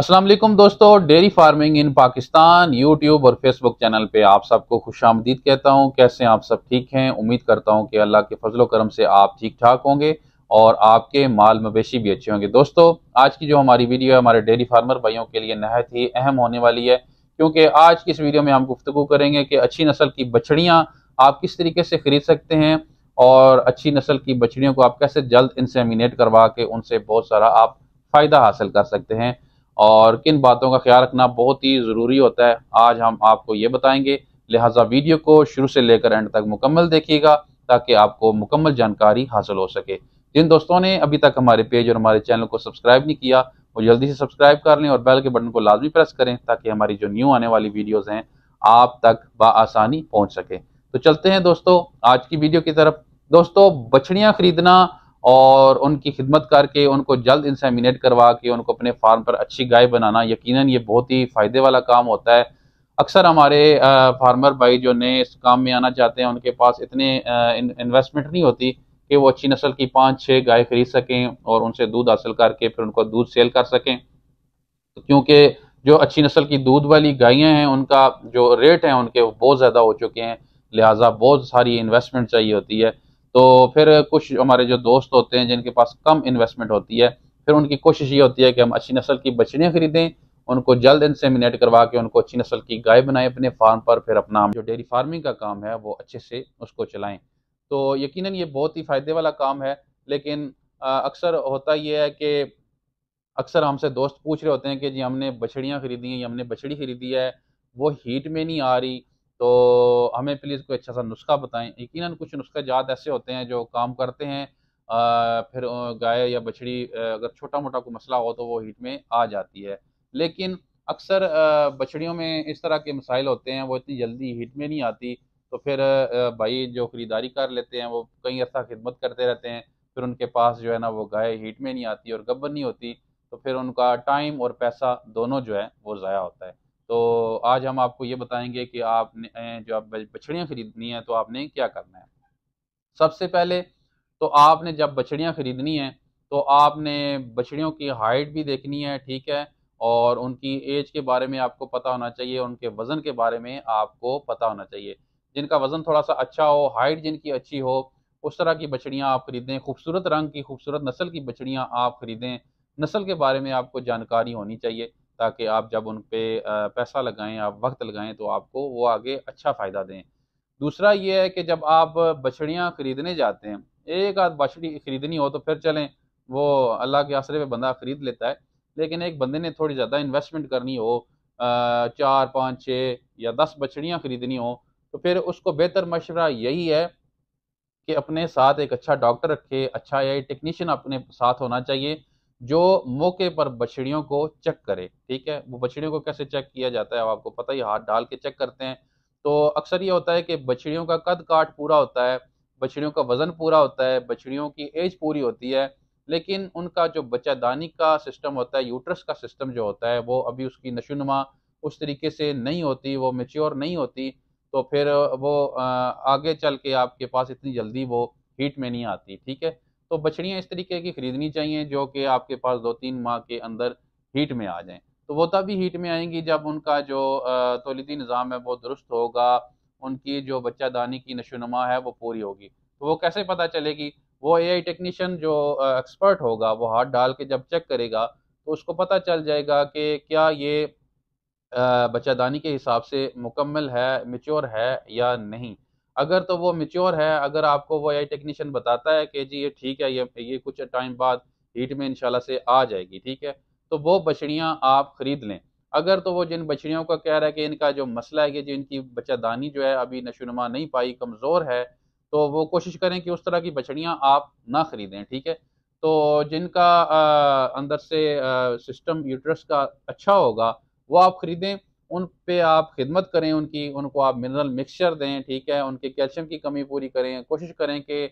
असलम दोस्तों dairy farming in Pakistan YouTube और Facebook channel पे आप सबको खुश आमदीद कहता हूँ कैसे आप सब ठीक हैं उम्मीद करता हूँ कि अल्लाह के फजलो करम से आप ठीक ठाक होंगे और आपके माल मवेशी भी अच्छे होंगे दोस्तों आज की जो हमारी वीडियो है हमारे डेयरी फार्मर भाइयों के लिए नहायत ही अहम होने वाली है क्योंकि आज की इस वीडियो में हम गुफ्तु करेंगे कि अच्छी नस्ल की बछड़ियाँ आप किस तरीके से ख़रीद सकते हैं और अच्छी नस्ल की बछड़ियों को आप कैसे जल्द इंसेमिनेट करवा के उनसे बहुत सारा आप फ़ायदा हासिल कर सकते हैं और किन बातों का ख्याल रखना बहुत ही ज़रूरी होता है आज हम आपको ये बताएंगे लिहाजा वीडियो को शुरू से लेकर एंड तक मुकम्मल देखिएगा ताकि आपको मुकम्मल जानकारी हासिल हो सके जिन दोस्तों ने अभी तक हमारे पेज और हमारे चैनल को सब्सक्राइब नहीं किया वो जल्दी से सब्सक्राइब कर लें और बेल के बटन को लाजमी प्रेस करें ताकि हमारी जो न्यू आने वाली वीडियोज़ हैं आप तक बसानी पहुँच सके तो चलते हैं दोस्तों आज की वीडियो की तरफ दोस्तों बछड़ियाँ खरीदना और उनकी खिदमत करके उनको जल्द इंसेमिनेट करवा के उनको अपने फार्म पर अच्छी गाय बनाना यकीनन ये बहुत ही फ़ायदे वाला काम होता है अक्सर हमारे फार्मर भाई जो नए इस काम में आना चाहते हैं उनके पास इतने इन्वेस्टमेंट नहीं होती कि वो अच्छी नस्ल की पाँच छः गाय खरीद सकें और उनसे दूध हासिल करके फिर उनको दूध सेल कर सकें तो क्योंकि जो अच्छी नस्ल की दूध वाली गायें हैं उनका जो रेट हैं उनके वो बहुत ज़्यादा हो चुके हैं लिहाजा बहुत सारी इन्वेस्टमेंट चाहिए होती है तो फिर कुछ हमारे जो दोस्त होते हैं जिनके पास कम इन्वेस्टमेंट होती है फिर उनकी कोशिश ये होती है कि हम अच्छी नस्ल की बछड़ियाँ खरीदें उनको जल्द इंसेमिनेट करवा के उनको अच्छी नस्ल की गाय बनाएं अपने फार्म पर फिर अपना जो डेयरी फार्मिंग का काम है वो अच्छे से उसको चलाएं तो यकीनन ये बहुत ही फ़ायदे वाला काम है लेकिन अक्सर होता ये है कि अक्सर हमसे दोस्त पूछ रहे होते हैं कि जी हमने बछड़ियाँ खरीदी हैं हमने बछड़ी खरीदी है वो हीट में नहीं आ रही तो हमें प्लीज़ कोई अच्छा सा नुस्खा बताएं यकीनन कुछ नुस्खे जात ऐसे होते हैं जो काम करते हैं आ, फिर गाय या बछड़ी अगर छोटा मोटा कोई मसला हो तो वो हीट में आ जाती है लेकिन अक्सर बछड़ियों में इस तरह के मसाइल होते हैं वो इतनी जल्दी हीट में नहीं आती तो फिर भाई जो ख़रीदारी कर लेते हैं वो कई अर्सा खिदमत करते रहते हैं फिर उनके पास जो है ना वो गाय हीट में नहीं आती और गब्बर नहीं होती तो फिर उनका टाइम और पैसा दोनों जो है वो ज़ाया होता है तो आज हम आपको ये बताएंगे कि आपने जो आप बछड़ियाँ खरीदनी है तो आपने क्या करना है सबसे पहले तो आपने जब बछड़ियाँ खरीदनी है तो आपने बछड़ियों की हाइट भी देखनी है ठीक है और उनकी एज के बारे में आपको पता होना चाहिए उनके वज़न के बारे में आपको पता होना चाहिए जिनका वज़न थोड़ा सा अच्छा हो हाइट जिनकी अच्छी हो उस तरह की बछड़ियाँ आप ख़रीदें खूबसूरत रंग की खूबसूरत नस्ल की बछड़ियाँ आप ख़रीदें नस्ल के बारे में आपको जानकारी होनी चाहिए ताकि आप जब उन पर पैसा लगाएं आप वक्त लगाएं तो आपको वो आगे अच्छा फ़ायदा दें दूसरा ये है कि जब आप बछड़ियाँ ख़रीदने जाते हैं एक आध बछड़ी ख़रीदनी हो तो फिर चलें वो अल्लाह के आसरे पे बंदा ख़रीद लेता है लेकिन एक बंदे ने थोड़ी ज़्यादा इन्वेस्टमेंट करनी हो चार पाँच छः या दस बछड़ियाँ ख़रीदनी हो तो फिर उसको बेहतर मशवरा यही है कि अपने साथ एक अच्छा डॉक्टर रखे अच्छा या टेक्नीशियन अपने साथ होना चाहिए जो मौके पर बछड़ियों को चेक करे ठीक है वो बछड़ियों को कैसे चेक किया जाता है अब आपको पता ही हाथ डाल के चेक करते हैं तो अक्सर ये होता है कि बछड़ियों का कद काट पूरा होता है बछड़ियों का वजन पूरा होता है बछड़ियों की एज पूरी होती है लेकिन उनका जो बच्चादानी का सिस्टम होता है यूट्रस का सिस्टम जो होता है वो अभी उसकी नशोनुमा उस तरीके से नहीं होती वो मेच्योर नहीं होती तो फिर वो आगे चल के आपके पास इतनी जल्दी वो हीट में नहीं आती ठीक है तो बछड़ियाँ इस तरीके की खरीदनी चाहिए जो कि आपके पास दो तीन माह के अंदर हीट में आ जाएँ तो वो तभी हीट में आएंगी जब उनका जो तोलीदी निज़ाम है वो दुरुस्त होगा उनकी जो बच्चा दानी की नशोनमा है वो पूरी होगी तो वो कैसे पता चलेगी वो ए आई टेक्नीशियन जो एक्सपर्ट होगा वो हाथ डाल के जब चेक करेगा तो उसको पता चल जाएगा कि क्या ये बच्चा दानी के हिसाब से मुकम्मल है मेच्योर है या नहीं अगर तो वो मेच्योर है अगर आपको वो आई टेक्नीशियन बताता है कि जी ये ठीक है ये ये कुछ टाइम बाद हीट में इंशाल्लाह से आ जाएगी ठीक है तो वो बछड़ियाँ आप ख़रीद लें अगर तो वो जिन बछड़ियों का कह रहा है कि इनका जो मसला है कि जी इनकी बच्चादानी जो है अभी नशोनुमा नहीं पाई कमज़ोर है तो वो कोशिश करें कि उस तरह की बछड़ियाँ आप ना ख़रीदें ठीक है तो जिनका आ, अंदर से आ, सिस्टम यूट्रस का अच्छा होगा वो आप ख़रीदें उन पे आप खिदमत करें उनकी उनको आप मिनरल मिक्सचर दें ठीक है उनके कैल्शियम की कमी पूरी करें कोशिश करें कि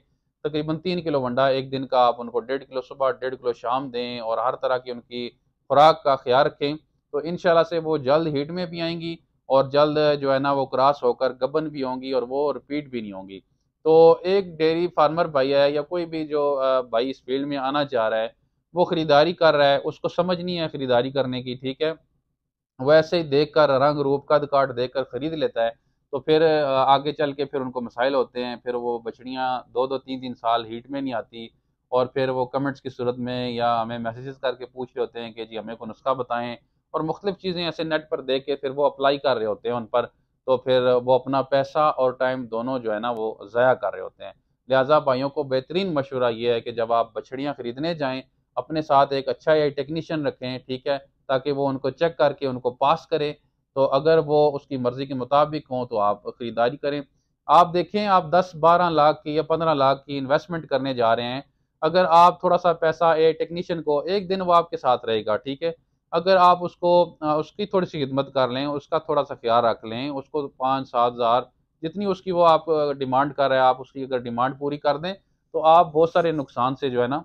तकरीबन तीन किलो वंडा एक दिन का आप उनको डेढ़ किलो सुबह डेढ़ किलो शाम दें और हर तरह की उनकी खुराक का ख्याल रखें तो इन से वो जल्द हीट में भी आएंगी और जल्द जो है ना वो क्रॉस होकर गबन भी होंगी और वो रिपीट भी नहीं होंगी तो एक डेयरी फार्मर भाई है या कोई भी जो भाई इस फील्ड में आना चाह रहा है वो ख़रीदारी कर रहा है उसको समझ नहीं है ख़रीदारी करने की ठीक है वैसे ही देखकर रंग रूप कद काट तो देखकर ख़रीद लेता है तो फिर आगे चल के फिर उनको मसाइल होते हैं फिर वो बछड़ियाँ दो दो तीन तीन साल हीट में नहीं आती और फिर वो कमेंट्स की सूरत में या हमें मैसेजेस करके पूछ रहे होते हैं कि जी हमें को नुस्खा बताएं और मुख्तलिफ़ चीज़ें ऐसे नेट पर देख के फिर वो अप्लाई कर रहे होते हैं उन पर तो फिर वो अपना पैसा और टाइम दोनों जो है ना वो ज़ाया कर रहे होते हैं लिहाजा भाइयों को बेहतरीन मशवरा ये है कि जब आप बछड़ियाँ ख़रीदने जाएँ अपने साथ एक अच्छा ए टेक्नीशियन रखें ठीक है ताकि वो उनको चेक करके उनको पास करें तो अगर वो उसकी मर्ज़ी के मुताबिक हों तो आप ख़रीदारी करें आप देखें आप 10-12 लाख की या 15 लाख की इन्वेस्टमेंट करने जा रहे हैं अगर आप थोड़ा सा पैसा ए टेक्नीशियन को एक दिन वो आपके साथ रहेगा ठीक है अगर आप उसको उसकी थोड़ी सी खिदमत कर लें उसका थोड़ा सा ख्याल रख लें उसको पाँच सात हज़ार जितनी उसकी वो आप डिमांड कर रहे हैं आप उसकी अगर डिमांड पूरी कर दें तो आप बहुत सारे नुकसान से जो है ना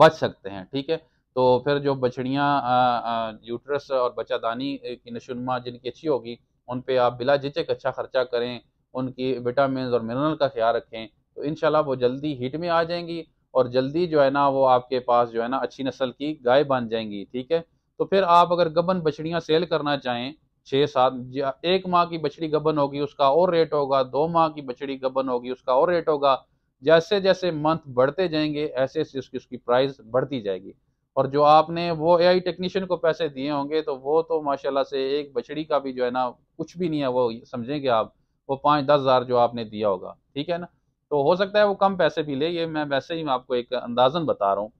बच सकते हैं ठीक है तो फिर जो बछड़ियाँ यूट्रस और बच्चादानी की नशोनुमा जिनकी अच्छी होगी उन पर आप बिला झिझक अच्छा खर्चा करें उनकी विटामिन और मिनरल का ख्याल रखें तो इन वो जल्दी हीट में आ जाएंगी और जल्दी जो है ना वो आपके पास जो है ना अच्छी नस्ल की गाय बन जाएंगी ठीक है तो फिर आप अगर गबन बछड़ियाँ सेल करना चाहें छः सात एक माह की बछड़ी गबन होगी उसका और रेट होगा दो माह की बछड़ी गबन होगी उसका और रेट होगा जैसे जैसे मंथ बढ़ते जाएंगे ऐसे ऐसे उसकी उसकी प्राइस बढ़ती जाएगी और जो आपने वो एआई टेक्नीशियन को पैसे दिए होंगे तो वो तो माशाल्लाह से एक बछड़ी का भी जो है ना कुछ भी नहीं है वो समझेंगे आप वो पाँच दस हज़ार जो आपने दिया होगा ठीक है ना तो हो सकता है वो कम पैसे भी ले ये मैं वैसे ही आपको एक अंदाजन बता रहा हूँ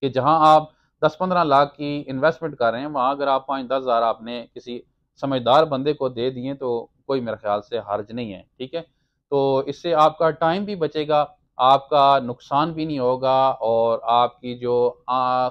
कि जहाँ आप दस पंद्रह लाख की इन्वेस्टमेंट कर रहे हैं वहाँ अगर आप पाँच दस हज़ार आपने किसी समझदार बंदे को दे दिए तो कोई मेरे ख्याल से हर्ज नहीं है ठीक है तो इससे आपका टाइम भी बचेगा आपका नुकसान भी नहीं होगा और आपकी जो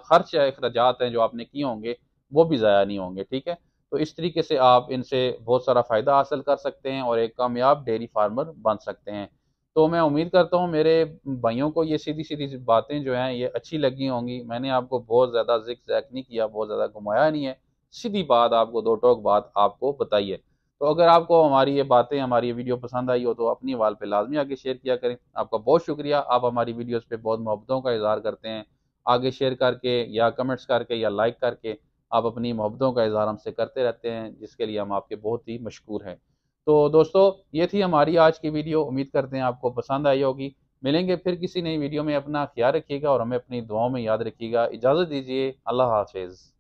खर्च या अखराज हैं जो आपने किए होंगे वो भी ज़ाया नहीं होंगे ठीक है तो इस तरीके से आप इनसे बहुत सारा फ़ायदा हासिल कर सकते हैं और एक कामयाब डेयरी फार्मर बन सकते हैं तो मैं उम्मीद करता हूँ मेरे भाइयों को ये सीधी सीधी बातें जो हैं ये अच्छी लगी होंगी मैंने आपको बहुत ज़्यादा जिक जैक नहीं किया बहुत ज़्यादा घुमाया नहीं है सीधी बात आपको दो टोक बात आपको बताइए तो अगर आपको हमारी ये बातें हमारी ये वीडियो पसंद आई हो तो अपनी वाल पे लाजमी आगे शेयर किया करें आपका बहुत शुक्रिया आप हमारी वीडियोस पे बहुत मोहब्बतों का इजहार करते हैं आगे शेयर करके या कमेंट्स करके या लाइक करके आप अपनी मोहब्बतों का इजहार हमसे करते रहते हैं जिसके लिए हम आपके बहुत ही मशहूर हैं तो दोस्तों ये थी हमारी आज की वीडियो उम्मीद करते हैं आपको पसंद आई होगी मिलेंगे फिर किसी नई वीडियो में अपना ख्याल रखिएगा और हमें अपनी दुआओं में याद रखिएगा इजाज़त दीजिए अल्लाह हाफिज़